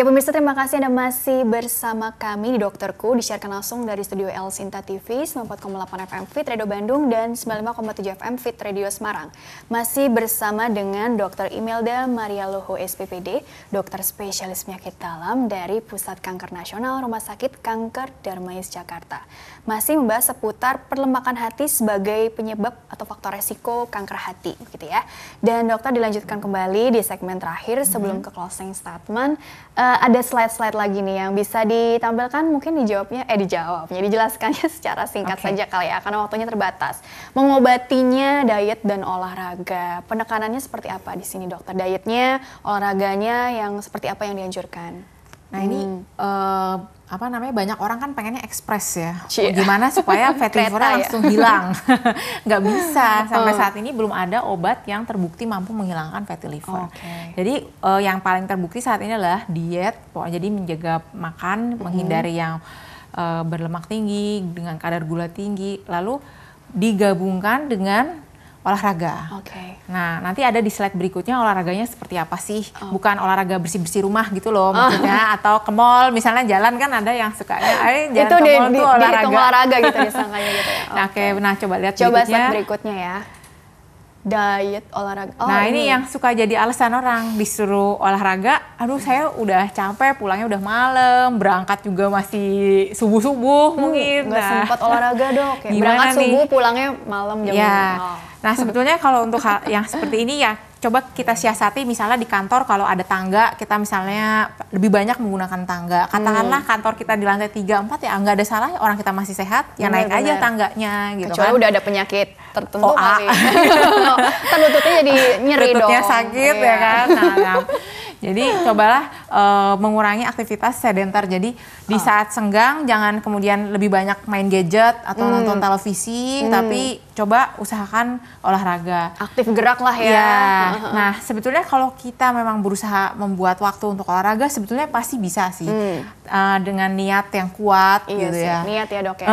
Ya pemirsa terima kasih Anda masih bersama kami di Dokterku disiarkan langsung dari studio L Sinta TV 94,8 FM Fit Radio Bandung dan 95,7 FM Fit Radio Semarang. Masih bersama dengan Dr. Imelda Maria Loho SPPD, dokter spesialis penyakit dalam dari Pusat Kanker Nasional Rumah Sakit Kanker Darmais Jakarta. Masih membahas seputar perlemakan hati sebagai penyebab atau faktor resiko kanker hati gitu ya. Dan dokter dilanjutkan kembali di segmen terakhir sebelum mm-hmm. ke closing statement. Uh, Eh, ada slide-slide lagi nih yang bisa ditampilkan mungkin dijawabnya eh dijawabnya dijelaskannya secara singkat okay. saja kali ya karena waktunya terbatas. Mengobatinya diet dan olahraga. Penekanannya seperti apa di sini dokter? Dietnya, olahraganya yang seperti apa yang dianjurkan? Nah ini hmm. uh, apa namanya banyak orang kan pengennya ekspres ya. Cie. Gimana supaya fatty livernya ya. langsung hilang? Nggak bisa. Sampai oh. saat ini belum ada obat yang terbukti mampu menghilangkan fatty liver. Okay. Jadi uh, yang paling terbukti saat ini adalah diet. Pokoknya jadi menjaga makan, hmm. menghindari yang uh, berlemak tinggi dengan kadar gula tinggi. Lalu digabungkan dengan olahraga. Okay. Nah, nanti ada di slide berikutnya olahraganya seperti apa sih? Oh. Bukan olahraga bersih-bersih rumah gitu loh oh. maksudnya atau ke mall misalnya jalan kan ada yang suka ya, jalan itu ke mall di, olahraga. Di olahraga gitu gitu ya. Okay. Nah, Okay. Nah, coba lihat coba berikutnya. Coba slide berikutnya ya diet olahraga. Oh, nah ini, yang suka jadi alasan orang disuruh olahraga. Aduh saya udah capek, pulangnya udah malam, berangkat juga masih subuh subuh hmm, mungkin. Gak nah. sempat olahraga dok. Ya. berangkat nih? subuh, pulangnya malam jam. Ya. Nah sebetulnya kalau untuk hal yang seperti ini ya coba kita siasati misalnya di kantor kalau ada tangga kita misalnya lebih banyak menggunakan tangga hmm. katakanlah hmm. kantor kita di lantai 3 4 ya nggak ada salah orang kita masih sehat ya bener, naik bener. aja tangganya gitu kecuali kan. udah ada penyakit tertentu oh kali kan lututnya jadi nyeri Lututnya dong sakit yeah. ya kan nah, nah. jadi cobalah uh, mengurangi aktivitas sedentar. Jadi di oh. saat senggang jangan kemudian lebih banyak main gadget atau hmm. nonton televisi, hmm. tapi coba usahakan olahraga. Aktif gerak lah ya. ya. Nah sebetulnya kalau kita memang berusaha membuat waktu untuk olahraga, sebetulnya pasti bisa sih hmm. uh, dengan niat yang kuat iya gitu sih. ya. Niat ya dok ya.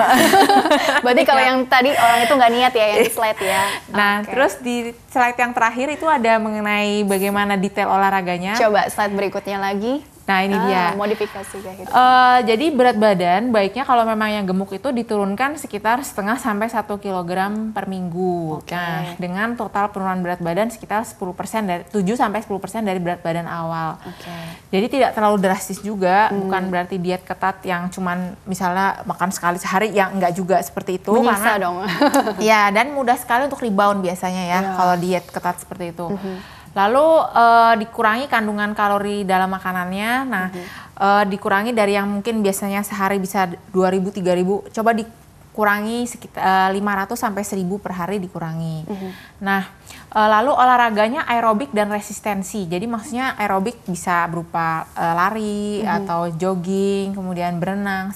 Berarti kalau yang tadi orang itu nggak niat ya yang di slide ya. Nah okay. terus di slide yang terakhir itu ada mengenai bagaimana detail olahraganya. Coba slide berikutnya lagi. Nah ini ah, dia. Modifikasi kayak gitu. Uh, jadi berat badan baiknya kalau memang yang gemuk itu diturunkan sekitar setengah sampai satu kilogram per minggu. Okay. Nah dengan total penurunan berat badan sekitar 10% dari 7 sampai 10% dari berat badan awal. Okay. Jadi tidak terlalu drastis juga, hmm. bukan berarti diet ketat yang cuman misalnya makan sekali sehari yang enggak juga seperti itu Menyisa dong. ya dan mudah sekali untuk rebound biasanya ya yeah. kalau diet ketat seperti itu. Mm -hmm Lalu uh, dikurangi kandungan kalori dalam makanannya. Nah, mm -hmm. uh, dikurangi dari yang mungkin biasanya sehari bisa 2000 3000, coba dikurangi sekitar uh, 500 sampai 1000 per hari dikurangi. Mm -hmm. Nah, eh, lalu olahraganya aerobik dan resistensi. Jadi maksudnya aerobik bisa berupa lari mm -hmm. atau jogging, kemudian berenang,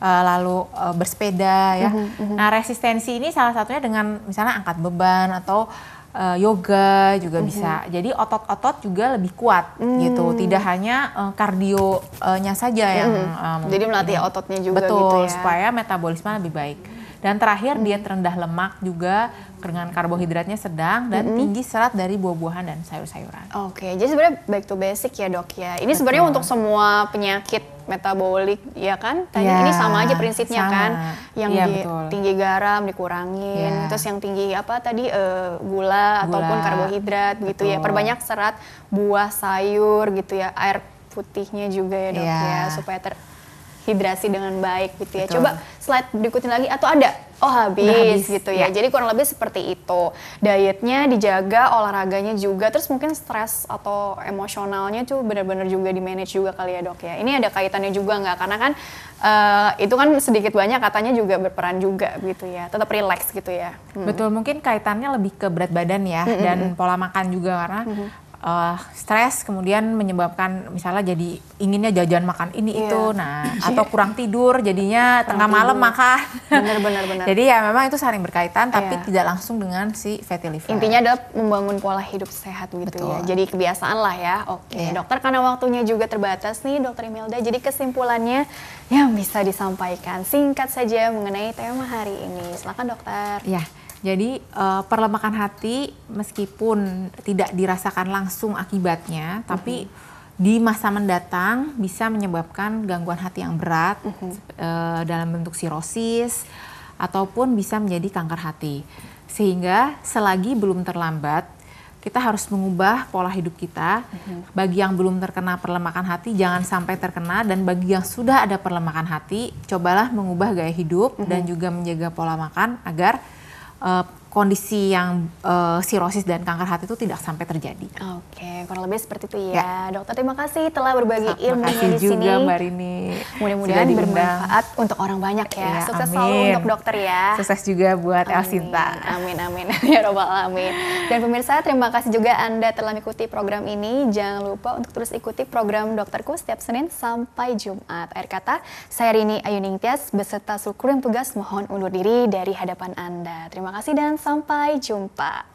lalu bersepeda ya. Mm -hmm. Nah, resistensi ini salah satunya dengan misalnya angkat beban atau uh, yoga juga mm -hmm. bisa. Jadi otot-otot juga lebih kuat mm. gitu. Tidak hanya uh, eh, kardionya eh, saja yang mm -hmm. um, jadi melatih ini. ototnya juga gitu Betul, gitu ya. supaya metabolisme lebih baik. Dan terakhir mm -hmm. diet rendah lemak juga dengan karbohidratnya sedang dan mm -hmm. tinggi serat dari buah-buahan dan sayur-sayuran. Oke, okay, jadi sebenarnya back to basic ya dok ya. Ini sebenarnya untuk semua penyakit metabolik ya kan tadi ya, ini sama aja prinsipnya sama. kan yang ya, di, tinggi garam dikurangin ya. terus yang tinggi apa tadi uh, gula, gula ataupun karbohidrat betul. gitu ya perbanyak serat buah sayur gitu ya air putihnya juga ya dok ya, ya supaya terhidrasi dengan baik gitu ya betul. coba slide berikutnya lagi atau ada Oh habis, habis gitu ya. ya. Jadi kurang lebih seperti itu. Dietnya dijaga, olahraganya juga. Terus mungkin stres atau emosionalnya tuh benar-benar juga di manage juga kali ya dok ya. Ini ada kaitannya juga nggak? Karena kan uh, itu kan sedikit banyak katanya juga berperan juga gitu ya. Tetap relax gitu ya. Hmm. Betul. Mungkin kaitannya lebih ke berat badan ya mm -hmm. dan pola makan juga karena mm -hmm uh, stres kemudian menyebabkan misalnya jadi inginnya jajan makan ini yeah. itu nah yeah. atau kurang tidur jadinya kurang tengah tidur. malam makan benar benar benar jadi ya memang itu saling berkaitan tapi yeah. tidak langsung dengan si fatty liver intinya adalah membangun pola hidup sehat gitu ya. Betul. ya jadi kebiasaan lah ya oke okay. Iya. yeah. dokter karena waktunya juga terbatas nih dokter Imelda jadi kesimpulannya yang bisa disampaikan singkat saja mengenai tema hari ini silakan dokter ya yeah. Jadi uh, perlemakan hati meskipun tidak dirasakan langsung akibatnya, mm-hmm. tapi mhm. di masa mendatang bisa menyebabkan gangguan hati yang berat mm-hmm. uh, dalam bentuk sirosis ataupun bisa menjadi kanker hati. Sehingga selagi belum terlambat kita harus mengubah pola hidup kita. Mhm. Bagi yang belum terkena perlemakan hati, jangan sampai terkena. Dan bagi yang sudah ada perlemakan hati, cobalah mengubah gaya hidup mhm. dan juga menjaga pola makan agar uh, kondisi yang uh, sirosis dan kanker hati itu tidak sampai terjadi. Oke, kurang lebih seperti itu ya. ya. Dokter terima kasih telah berbagi ilmu di sini. juga Mbak Rini. Mudah-mudahan bermanfaat untuk orang banyak ya. ya Sukses amin. selalu untuk dokter ya. Sukses juga buat amin. Elsinta. Amin amin ya robbal alamin. Dan pemirsa terima kasih juga Anda telah mengikuti program ini. Jangan lupa untuk terus ikuti program dokterku setiap Senin sampai Jumat. Akhir kata, saya Rini Ayuning Tias beserta seluruh yang tugas mohon undur diri dari hadapan Anda. Terima kasih dan Sampai jumpa.